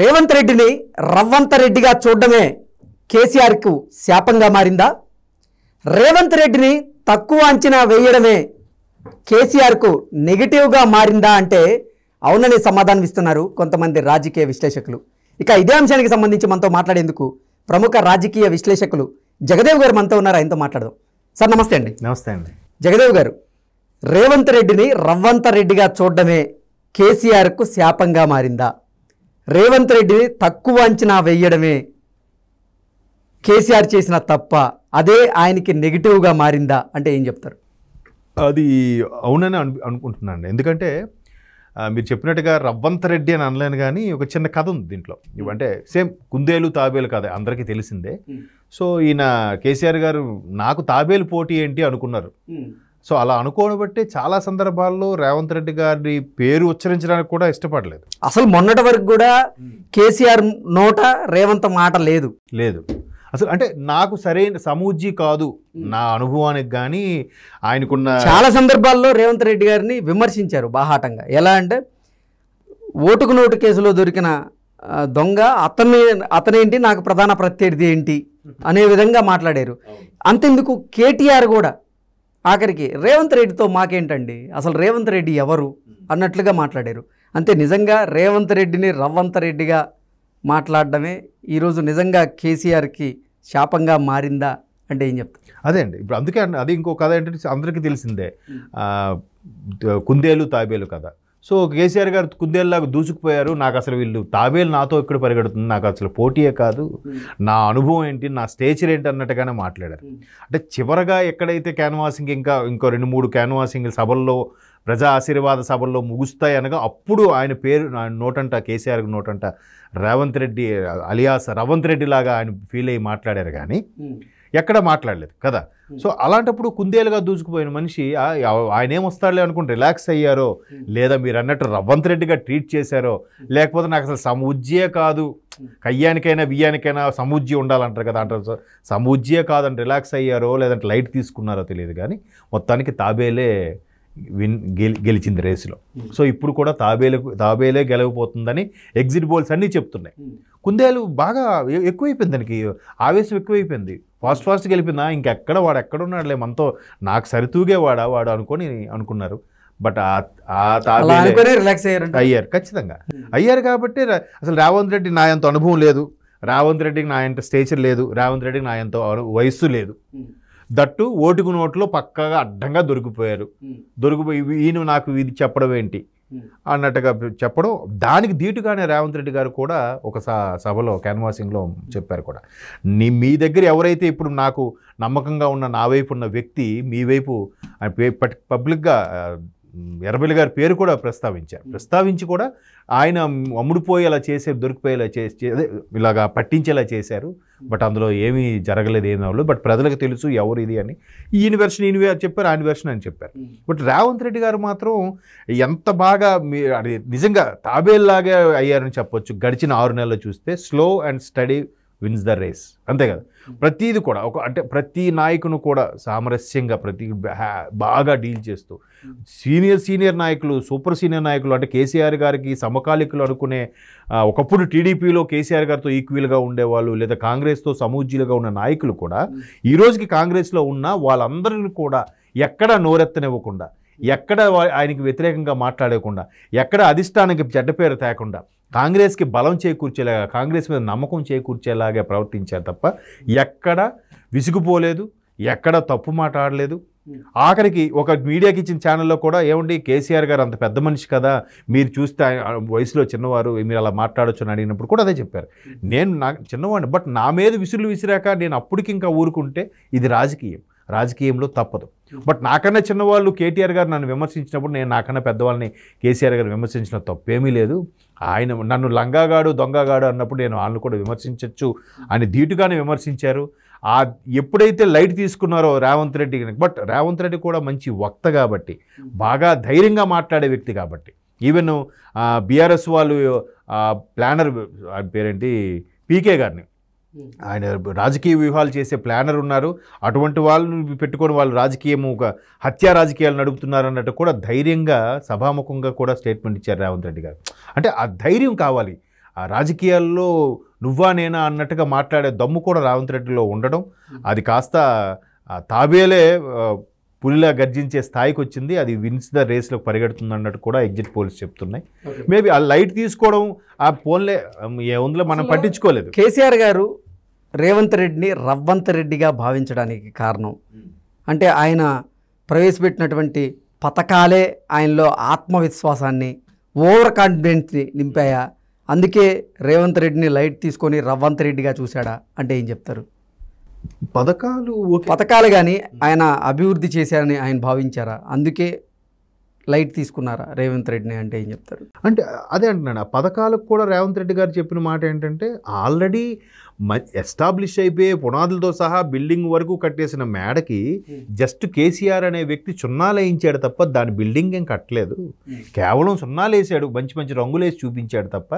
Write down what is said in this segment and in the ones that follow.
రేవంత్ రెడ్డిని రవ్వంత రెడ్డిగా చూడడమే కేసీఆర్కు శాపంగా మారిందా రేవంత్ రెడ్డిని తక్కువ అంచనా వేయడమే కేసీఆర్కు నెగిటివ్గా మారిందా అంటే అవునని సమాధానం ఇస్తున్నారు కొంతమంది రాజకీయ విశ్లేషకులు ఇక ఇదే అంశానికి సంబంధించి మనతో మాట్లాడేందుకు ప్రముఖ రాజకీయ విశ్లేషకులు జగదేవ్ గారు మనతో ఉన్నారు ఆయనతో మాట్లాడదాం సార్ నమస్తే అండి నమస్తే అండి జగదేవ్ గారు రేవంత్ రెడ్డిని రవ్వంత రెడ్డిగా చూడడమే కేసీఆర్కు శాపంగా మారిందా రేవంత్ రెడ్డి తక్కువ అంచనా వేయడమే కేసీఆర్ చేసిన తప్ప అదే ఆయనకి నెగిటివ్గా మారిందా అంటే ఏం చెప్తారు అది అవునని అను అనుకుంటున్నాను ఎందుకంటే మీరు చెప్పినట్టుగా రవ్వంత్ రెడ్డి అని అనలేను కానీ ఒక చిన్న కథ ఉంది దీంట్లో అంటే సేమ్ కుందేలు తాబేలు కథ అందరికీ తెలిసిందే సో ఈయన కేసీఆర్ గారు నాకు తాబేలు పోటీ ఏంటి అనుకున్నారు సో అలా అనుకోని బట్టి చాలా సందర్భాల్లో రేవంత్ రెడ్డి గారి పేరు ఉచ్చరించడానికి కూడా ఇష్టపడలేదు అసలు మొన్నటి వరకు కూడా కేసీఆర్ నోట రేవంత్ మాట లేదు లేదు అసలు అంటే నాకు సరైన సమూజీ కాదు నా అనుభవానికి కానీ ఆయనకున్న చాలా సందర్భాల్లో రేవంత్ రెడ్డి గారిని విమర్శించారు బాహాటంగా ఎలా అంటే ఓటుకు నోటు కేసులో దొరికిన దొంగ అతని అతనేంటి నాకు ప్రధాన ప్రత్యర్థి ఏంటి అనే విధంగా మాట్లాడారు అంతెందుకు కేటీఆర్ కూడా ఆఖరికి రేవంత్ రెడ్డితో మాకేంటండి అసలు రేవంత్ రెడ్డి ఎవరు అన్నట్లుగా మాట్లాడారు అంతే నిజంగా రేవంత్ రెడ్డిని రవ్వంత రెడ్డిగా మాట్లాడడమే ఈరోజు నిజంగా కేసీఆర్కి శాపంగా మారిందా అంటే ఏం చెప్తారు అదే అండి ఇప్పుడు అందుకే అది ఇంకో కథ ఏంటంటే అందరికీ తెలిసిందే కుందేలు తాబేలు కథ సో కేసీఆర్ గారు కుందేలాగా దూసుకుపోయారు నాకు అసలు వీళ్ళు తాబేలు నాతో ఇక్కడ పరిగెడుతుంది నాకు అసలు పోటీయే కాదు hmm. నా అనుభవం ఏంటి నా స్టేచర్ ఏంటి అన్నట్టుగానే మాట్లాడారు hmm. అంటే చివరగా ఎక్కడైతే క్యాన్వాసింగ్ ఇంకా ఇంకో రెండు మూడు క్యాన్వాసింగ్ సభల్లో ప్రజా ఆశీర్వాద సభల్లో ముగుస్తాయి అనగా అప్పుడు ఆయన పేరు ఆయన నోటంట కేసీఆర్ నోటంట రేవంత్ రెడ్డి అలియాస్ రవంత్ రెడ్డి లాగా ఆయన ఫీల్ అయ్యి మాట్లాడారు కానీ hmm. ఎక్కడ మాట్లాడలేదు కదా సో అలాంటప్పుడు కుందేలుగా దూసుకుపోయిన మనిషి ఆయన ఏమొస్తాడులే అనుకుని రిలాక్స్ అయ్యారో లేదా మీరు అన్నట్టు రవ్వంత్ రెడ్డిగా ట్రీట్ చేశారో లేకపోతే నాకు అసలు సముజ్జే కాదు కయ్యానికైనా బియ్యానికైనా సముజ్జి ఉండాలంటారు కదా అంటారు సముజ్జే కాదని రిలాక్స్ అయ్యారో లేదంటే లైట్ తీసుకున్నారో తెలియదు కానీ మొత్తానికి తాబేలే విన్ గెలిచింది రేసులో hmm. సో ఇప్పుడు కూడా తాబేలకు తాబేలే గెలవబోతుందని ఎగ్జిట్ బోల్స్ అన్నీ చెప్తున్నాయి hmm. కుందేలు బాగా ఎక్కువైపోయింది దానికి ఆవేశం ఎక్కువైపోయింది ఫాస్ట్ ఫాస్ట్ గెలిపిందా ఇంకెక్కడ వాడు ఉన్నాడులే మనతో నాకు సరితూగే వాడా వాడు అనుకొని అనుకున్నారు బట్ ఆ రిలాక్స్ అయ్యారు అయ్యారు ఖచ్చితంగా hmm. అయ్యారు కాబట్టి అసలు రావంత్ రెడ్డి నా అంత అనుభవం లేదు రావంత్ రెడ్డికి నా అంత స్టేచర్ లేదు రావంత్ రెడ్డికి నా అంత వయస్సు లేదు దట్టు ఓటుకు నోట్లో పక్కగా అడ్డంగా దొరికిపోయారు దొరికిపోయి ఈయన నాకు ఇది చెప్పడం ఏంటి అన్నట్టుగా చెప్పడం దానికి ధీటుగానే రేవంత్ రెడ్డి గారు కూడా ఒక సభలో క్యాన్వాసింగ్లో చెప్పారు కూడా నీ మీ దగ్గర ఎవరైతే ఇప్పుడు నాకు నమ్మకంగా ఉన్న నా వైపు ఉన్న వ్యక్తి మీ వైపు పబ్లిక్గా ఎర్రబెల్లి గారి పేరు కూడా ప్రస్తావించారు ప్రస్తావించి కూడా ఆయన అమ్ముడుపోయేలా చేసే దొరికిపోయేలా చేసి ఇలాగా పట్టించేలా చేశారు బట్ అందులో ఏమీ జరగలేదు ఏమీ అవ్వలేదు బట్ ప్రజలకు తెలుసు ఎవరు ఇది అని ఈయన వెర్షన్ ఈయన చెప్పారు ఆయన వెర్షన్ అని చెప్పారు బట్ రేవంత్ రెడ్డి గారు మాత్రం ఎంత బాగా నిజంగా తాబేల్లాగే అయ్యారని చెప్పొచ్చు గడిచిన ఆరు నెలలు చూస్తే slow and steady wins the race అంతే కదా hmm. ప్రతీది కూడా ఒక అంటే ప్రతి నాయకును కూడా సామరస్యంగా ప్రతి బాగా డీల్ చేస్తూ hmm. సీనియర్ సీనియర్ నాయకులు సూపర్ సీనియర్ నాయకులు అంటే కేసీఆర్ గారికి సమకాలికులు అనుకునే ఒకప్పుడు టీడీపీలో కేసీఆర్ గారితో ఈక్వల్గా ఉండేవాళ్ళు లేదా కాంగ్రెస్తో సమూజ్యులుగా ఉన్న నాయకులు కూడా hmm. ఈ రోజుకి కాంగ్రెస్లో ఉన్న వాళ్ళందరిని కూడా ఎక్కడా నోరెత్తనివ్వకుండా ఎక్కడ ఆయనకి వ్యతిరేకంగా మాట్లాడకుండా ఎక్కడ అధిష్టానానికి చెడ్డ పేరు తేకుండా కాంగ్రెస్కి బలం చేకూర్చేలాగా కాంగ్రెస్ మీద నమ్మకం చేకూర్చేలాగా ప్రవర్తించారు తప్ప ఎక్కడ విసుగుపోలేదు ఎక్కడ తప్పు మాట్లాడలేదు ఆఖరికి ఒక మీడియాకి ఇచ్చిన ఛానల్లో కూడా ఏమండి కేసీఆర్ గారు అంత పెద్ద మనిషి కదా మీరు చూస్తే వయసులో చిన్నవారు మీరు అలా మాట్లాడొచ్చు అని అడిగినప్పుడు కూడా అదే చెప్పారు నేను నా చిన్నవాడిని బట్ నా మీద విసురులు విసిరాక నేను అప్పటికి ఇంకా ఊరుకుంటే ఇది రాజకీయం రాజకీయంలో తప్పదు బట్ నాకన్నా చిన్నవాళ్ళు కేటీఆర్ గారు నన్ను విమర్శించినప్పుడు నేను నాకన్నా పెద్దవాళ్ళని కేసీఆర్ గారు విమర్శించిన తప్పేమీ లేదు ఆయన నన్ను లంగాగాడు దొంగగాడు అన్నప్పుడు నేను వాళ్ళని కూడా విమర్శించవచ్చు అని ధీటుగానే విమర్శించారు ఆ ఎప్పుడైతే లైట్ తీసుకున్నారో రేవంత్ రెడ్డి బట్ రేవంత్ రెడ్డి కూడా మంచి వక్త కాబట్టి బాగా ధైర్యంగా మాట్లాడే వ్యక్తి కాబట్టి ఈవెన్ బీఆర్ఎస్ వాళ్ళు ప్లానర్ పేరేంటి పీకే గారిని ఆయన రాజకీయ వ్యూహాలు చేసే ప్లానర్ ఉన్నారు అటువంటి వాళ్ళని పెట్టుకొని వాళ్ళు రాజకీయము ఒక హత్యా రాజకీయాలు నడుపుతున్నారు అన్నట్టు కూడా ధైర్యంగా సభాముఖంగా కూడా స్టేట్మెంట్ ఇచ్చారు రేవంత్ రెడ్డి గారు అంటే ఆ ధైర్యం కావాలి ఆ రాజకీయాల్లో నువ్వా నేనా అన్నట్టుగా మాట్లాడే దమ్ము కూడా రేవంత్ రెడ్డిలో ఉండడం అది కాస్త తాబేలే పులిలా గర్జించే స్థాయికి వచ్చింది అది విన్స్ ద రేస్లో పరిగెడుతుంది అన్నట్టు కూడా ఎగ్జిట్ పోల్స్ చెప్తున్నాయి మేబీ ఆ లైట్ తీసుకోవడం ఆ ఫోన్లే ఏ ఉందో మనం పట్టించుకోలేదు కేసీఆర్ గారు రేవంత్ రెడ్డిని రవ్వంత్ రెడ్డిగా భావించడానికి కారణం అంటే ఆయన ప్రవేశపెట్టినటువంటి పథకాలే ఆయనలో ఆత్మవిశ్వాసాన్ని ఓవర్ కాన్ఫిడెన్స్ని నింపాయా అందుకే రేవంత్ రెడ్డిని లైట్ తీసుకొని రవ్వంత్ రెడ్డిగా చూశాడా అంటే ఏం చెప్తారు పథకాలు పథకాలు కానీ ఆయన అభివృద్ధి చేశారని ఆయన భావించారా అందుకే లైట్ తీసుకున్నారా రేవంత్ రెడ్డిని అంటే ఏం చెప్తారు అంటే అదే అంటున్నాడు ఆ పథకాలకు కూడా రేవంత్ రెడ్డి గారు చెప్పిన మాట ఏంటంటే ఆల్రెడీ ఎస్టాబ్లిష్ అయిపోయే పునాదులతో సహా బిల్డింగ్ వరకు కట్టేసిన మేడకి జస్ట్ కేసీఆర్ అనే వ్యక్తి సున్నాలు వేయించాడు తప్ప దాని బిల్డింగ్ ఏం కట్టలేదు కేవలం సున్నాలు వేసాడు మంచి మంచి రంగులేసి చూపించాడు తప్ప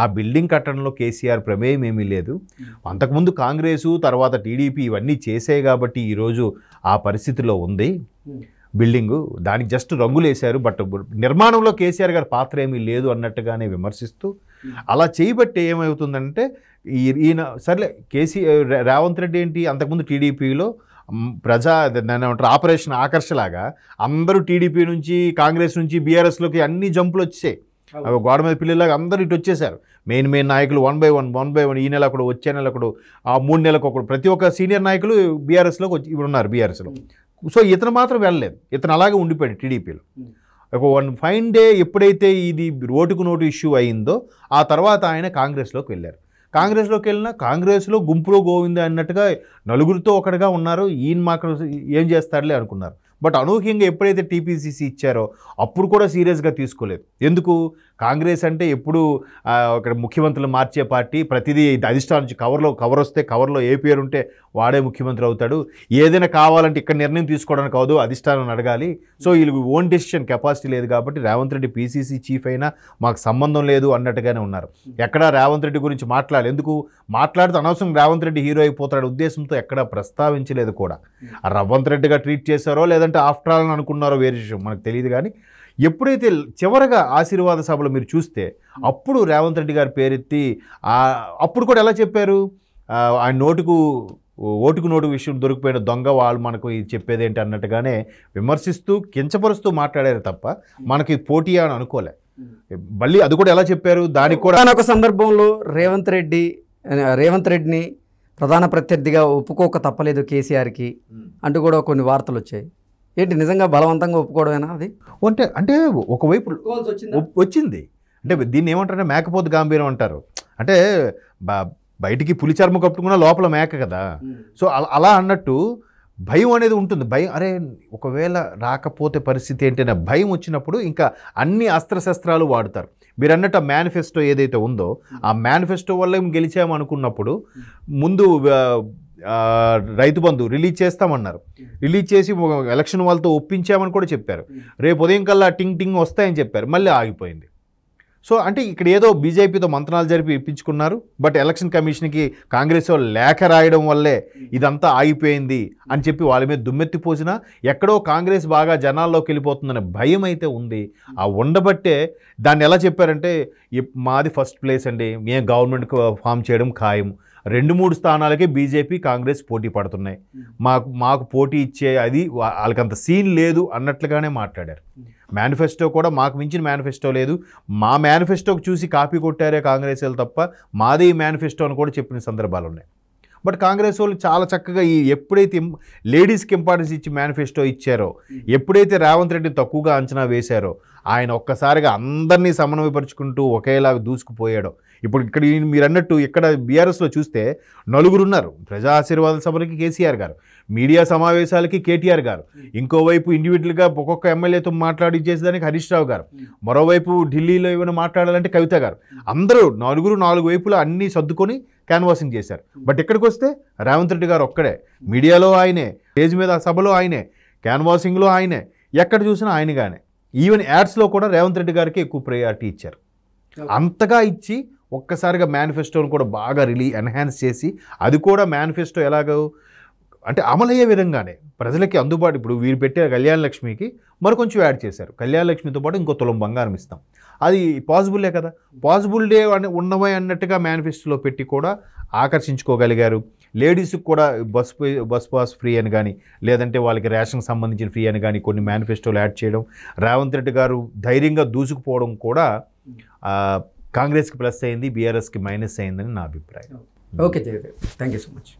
ఆ బిల్డింగ్ కట్టడంలో కేసీఆర్ ప్రమేయం ఏమీ లేదు అంతకుముందు కాంగ్రెసు తర్వాత టీడీపీ ఇవన్నీ చేసాయి కాబట్టి ఈరోజు ఆ పరిస్థితిలో ఉంది బిల్డింగు దానికి జస్ట్ రంగులు వేశారు బట్ నిర్మాణంలో కేసీఆర్ గారి పాత్ర ఏమీ లేదు అన్నట్టుగానే విమర్శిస్తూ అలా చేయబట్టి ఏమవుతుందంటే ఈయన సర్లే కేసీ రేవంత్ రెడ్డి ఏంటి అంతకుముందు టీడీపీలో ప్రజా ఏమంటారు ఆపరేషన్ ఆకర్షలాగా అందరూ టీడీపీ నుంచి కాంగ్రెస్ నుంచి బీఆర్ఎస్లోకి అన్ని జంపులు వచ్చాయి గోడ మీద పిల్లలాగా అందరూ ఇటు వచ్చేసారు మెయిన్ మెయిన్ నాయకులు one by one one by one ఈ నెల ఒకడు వచ్చే నెల ఒకడు ఆ మూడు నెలలకు ఒకడు ప్రతి ఒక్క సీనియర్ నాయకులు బీఆర్ఎస్లోకి వచ్చి ఇప్పుడు ఉన్నారు బీఆర్ఎస్లో సో ఇతను మాత్రం వెళ్ళలేదు ఇతను అలాగే ఉండిపోయాడు టీడీపీలో hmm. ఒక వన్ ఫైన్ డే ఎప్పుడైతే ఇది ఓటుకు నోటు ఇష్యూ అయిందో ఆ తర్వాత ఆయన కాంగ్రెస్లోకి వెళ్ళారు కాంగ్రెస్లోకి వెళ్ళినా కాంగ్రెస్లో గుంపులో గోవింద అన్నట్టుగా నలుగురితో ఒకటిగా ఉన్నారు ఈయన మాకు ఏం చేస్తాడులే అనుకున్నారు బట్ అనూహ్యంగా ఎప్పుడైతే టీపీసీసీ ఇచ్చారో అప్పుడు కూడా సీరియస్గా తీసుకోలేదు ఎందుకు కాంగ్రెస్ అంటే ఎప్పుడు ఇక్కడ ముఖ్యమంత్రులు మార్చే పార్టీ ప్రతిదీ అధిష్టానం నుంచి కవర్లో కవర్ వస్తే కవర్లో ఏ పేరు ఉంటే వాడే ముఖ్యమంత్రి అవుతాడు ఏదైనా కావాలంటే ఇక్కడ నిర్ణయం తీసుకోవడానికి కాదు అధిష్టానం అడగాలి సో వీళ్ళకి ఓన్ డెసిషన్ కెపాసిటీ లేదు కాబట్టి రేవంత్ రెడ్డి పీసీసీ చీఫ్ అయినా మాకు సంబంధం లేదు అన్నట్టుగానే ఉన్నారు ఎక్కడ రేవంత్ రెడ్డి గురించి మాట్లాడాలి ఎందుకు మాట్లాడితే అనవసరం రేవంత్ రెడ్డి హీరో అయిపోతాడు ఉద్దేశంతో ఎక్కడ ప్రస్తావించలేదు కూడా రేవంత్ రెడ్డిగా ట్రీట్ చేశారో లేదంటే ఎందుకంటే ఆఫ్టర్ ఆల్ అనుకున్నారో వేరే విషయం మనకు తెలియదు కానీ ఎప్పుడైతే చివరగా ఆశీర్వాద సభలో మీరు చూస్తే అప్పుడు రేవంత్ రెడ్డి గారు పేరెత్తి అప్పుడు కూడా ఎలా చెప్పారు ఆయన నోటుకు ఓటుకు నోటు విషయం దొరికిపోయిన దొంగ వాళ్ళు మనకు ఇది చెప్పేదేంటి అన్నట్టుగానే విమర్శిస్తూ కించపరుస్తూ మాట్లాడారు తప్ప మనకి పోటీ అని అనుకోలే మళ్ళీ అది కూడా ఎలా చెప్పారు దానికి కూడా ఒక సందర్భంలో రేవంత్ రెడ్డి రేవంత్ రెడ్డిని ప్రధాన ప్రత్యర్థిగా ఒప్పుకోక తప్పలేదు కేసీఆర్కి అంటూ కూడా కొన్ని వార్తలు వచ్చాయి ఏంటి నిజంగా బలవంతంగా ఒప్పుకోవడమేనా అది అంటే అంటే ఒకవైపు వచ్చింది అంటే దీన్ని ఏమంటారంటే మేకపోతు గాంభీరం అంటారు అంటే బయటికి పులి చర్మ కప్పుకున్న లోపల మేక కదా సో అలా అన్నట్టు భయం అనేది ఉంటుంది భయం అరే ఒకవేళ రాకపోతే పరిస్థితి ఏంటనే భయం వచ్చినప్పుడు ఇంకా అన్ని అస్త్రశస్త్రాలు వాడతారు మీరు అన్నట్టు ఆ మేనిఫెస్టో ఏదైతే ఉందో ఆ మేనిఫెస్టో వల్ల గెలిచామనుకున్నప్పుడు ముందు రైతు బంధు రిలీజ్ చేస్తామన్నారు రిలీజ్ చేసి ఎలక్షన్ వాళ్ళతో ఒప్పించామని కూడా చెప్పారు రేపు ఉదయం కల్లా టింగ్ టింగ్ వస్తాయని చెప్పారు మళ్ళీ ఆగిపోయింది సో అంటే ఇక్కడ ఏదో బీజేపీతో మంత్రాలు జరిపి ఇప్పించుకున్నారు బట్ ఎలక్షన్ కమిషన్కి కాంగ్రెస్ వాళ్ళు లేఖ రాయడం వల్లే ఇదంతా ఆగిపోయింది అని చెప్పి వాళ్ళ మీద దుమ్మెత్తిపోసినా ఎక్కడో కాంగ్రెస్ బాగా జనాల్లోకి వెళ్ళిపోతుందనే భయం అయితే ఉంది ఆ ఉండబట్టే దాన్ని ఎలా చెప్పారంటే మాది ఫస్ట్ ప్లేస్ అండి మేము గవర్నమెంట్కి ఫామ్ చేయడం ఖాయం రెండు మూడు స్థానాలకే బీజేపీ కాంగ్రెస్ పోటీ పడుతున్నాయి hmm. మాకు మాకు పోటీ ఇచ్చే అది వాళ్ళకంత సీన్ లేదు అన్నట్లుగానే మాట్లాడారు hmm. మేనిఫెస్టో కూడా మాకు మించిన మేనిఫెస్టో లేదు మా మేనిఫెస్టోకి చూసి కాపీ కొట్టారే కాంగ్రెస్ వాళ్ళు తప్ప మాదే ఈ మేనిఫెస్టో అని కూడా చెప్పిన సందర్భాలు ఉన్నాయి బట్ కాంగ్రెస్ వాళ్ళు చాలా చక్కగా ఈ ఎప్పుడైతే లేడీస్కి ఇంపార్టెన్స్ ఇచ్చి మేనిఫెస్టో ఇచ్చారో hmm. ఎప్పుడైతే రేవంత్ రెడ్డిని తక్కువగా అంచనా వేశారో ఆయన ఒక్కసారిగా అందరినీ సమన్వయపరుచుకుంటూ ఒకేలాగా దూసుకుపోయాడో ఇప్పుడు ఇక్కడ మీరు అన్నట్టు ఇక్కడ బీఆర్ఎస్లో చూస్తే నలుగురు ఉన్నారు ప్రజా ఆశీర్వాద సభలకి కేసీఆర్ గారు మీడియా సమావేశాలకి కేటీఆర్ గారు ఇంకోవైపు ఇండివిజువల్గా ఒక్కొక్క ఎమ్మెల్యేతో మాట్లాడి చేసేదానికి హరీష్ రావు గారు మరోవైపు ఢిల్లీలో ఏమైనా మాట్లాడాలంటే కవిత గారు అందరూ నలుగురు నాలుగు వైపులా అన్నీ సర్దుకొని క్యాన్వాసింగ్ చేశారు బట్ ఇక్కడికి వస్తే రేవంత్ రెడ్డి గారు ఒక్కడే మీడియాలో ఆయనే స్టేజ్ మీద సభలో ఆయనే క్యాన్వాసింగ్లో ఆయనే ఎక్కడ చూసినా ఆయనగానే ఈవెన్ యాడ్స్లో కూడా రేవంత్ రెడ్డి గారికి ఎక్కువ ప్రయారిటీ ఇచ్చారు అంతగా ఇచ్చి ఒక్కసారిగా మేనిఫెస్టోని కూడా బాగా రిలీ ఎన్హాన్స్ చేసి అది కూడా మేనిఫెస్టో ఎలాగో అంటే అమలయ్యే విధంగానే ప్రజలకి అందుబాటు ఇప్పుడు వీరు పెట్టే కళ్యాణ లక్ష్మికి మరికొంచెం యాడ్ చేశారు కళ్యాణ లక్ష్మితో పాటు ఇంకో తులం బంగారం ఇస్తాం అది పాసిబుల్లే కదా పాసిబుల్ డే అని ఉన్నవే అన్నట్టుగా మేనిఫెస్టోలో పెట్టి కూడా ఆకర్షించుకోగలిగారు లేడీస్కి కూడా బస్ బస్ పాస్ ఫ్రీ అని కానీ లేదంటే వాళ్ళకి రేషన్కి సంబంధించిన ఫ్రీ అని కానీ కొన్ని మేనిఫెస్టోలు యాడ్ చేయడం రేవంత్ రెడ్డి గారు ధైర్యంగా దూసుకుపోవడం కూడా కాంగ్రెస్కి ప్లస్ అయింది బీఆర్ఎస్కి మైనస్ అయిందని నా అభిప్రాయం okay Jayadev thank you so much